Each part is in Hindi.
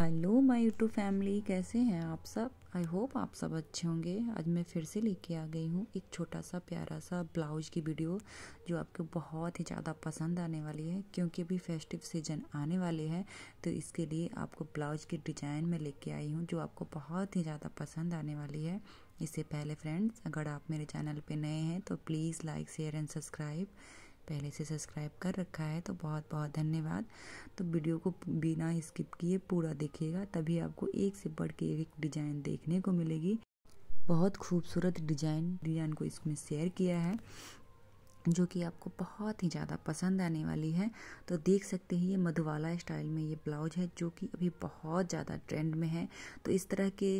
हेलो माय यूट्यूब फैमिली कैसे हैं आप सब आई होप आप सब अच्छे होंगे आज मैं फिर से लेके आ गई हूँ एक छोटा सा प्यारा सा ब्लाउज़ की वीडियो जो आपको बहुत ही ज़्यादा पसंद आने वाली है क्योंकि अभी फेस्टिव सीजन आने वाले हैं तो इसके लिए आपको ब्लाउज़ के डिज़ाइन में लेके आई हूँ जो आपको बहुत ही ज़्यादा पसंद आने वाली है इससे पहले फ्रेंड्स अगर आप मेरे चैनल पर नए हैं तो please like share and subscribe पहले से सब्सक्राइब कर रखा है तो बहुत बहुत धन्यवाद तो वीडियो को बिना स्किप किए पूरा देखिएगा तभी आपको एक से बढ़ के एक डिज़ाइन देखने को मिलेगी बहुत खूबसूरत डिजाइन डिजाइन को इसमें शेयर किया है जो कि आपको बहुत ही ज़्यादा पसंद आने वाली है तो देख सकते हैं ये मधुवाला स्टाइल में ये ब्लाउज है जो कि अभी बहुत ज़्यादा ट्रेंड में है तो इस तरह के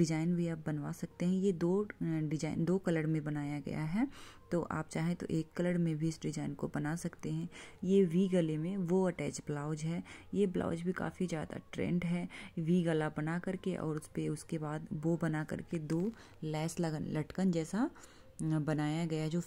डिज़ाइन भी आप बनवा सकते हैं ये दो डिज़ाइन दो कलर में बनाया गया है तो आप चाहें तो एक कलर में भी इस डिज़ाइन को बना सकते हैं ये वी गले में वो अटैच ब्लाउज है ये ब्लाउज भी काफ़ी ज़्यादा ट्रेंड है वी गला बना करके और उस पर उसके बाद वो बना करके दो लैस लगन लटकन जैसा बनाया गया जो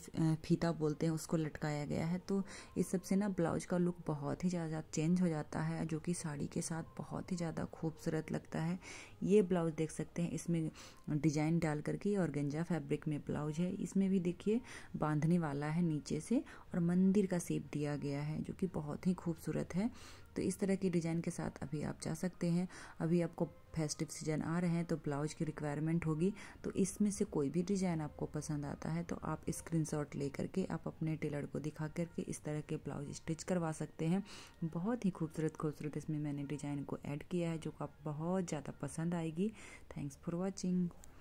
फीता बोलते हैं उसको लटकाया गया है तो इस सब से ना ब्लाउज का लुक बहुत ही ज़्यादा चेंज हो जाता है जो कि साड़ी के साथ बहुत ही ज़्यादा खूबसूरत लगता है ये ब्लाउज देख सकते हैं इसमें डिजाइन डाल करके और गंजा फैब्रिक में ब्लाउज है इसमें भी देखिए बांधने वाला है नीचे से और मंदिर का सेप दिया गया है जो कि बहुत ही खूबसूरत है तो इस तरह के डिज़ाइन के साथ अभी आप जा सकते हैं अभी आपको फेस्टिव सीजन आ रहे हैं तो ब्लाउज की रिक्वायरमेंट होगी तो इसमें से कोई भी डिज़ाइन आपको पसंद आता है तो आप स्क्रीनशॉट ले करके आप अपने टेलर को दिखा करके इस तरह के ब्लाउज स्टिच करवा सकते हैं बहुत ही खूबसूरत खूबसूरत इसमें मैंने डिज़ाइन को ऐड किया है जो आप बहुत ज़्यादा पसंद आएगी थैंक्स फॉर वॉचिंग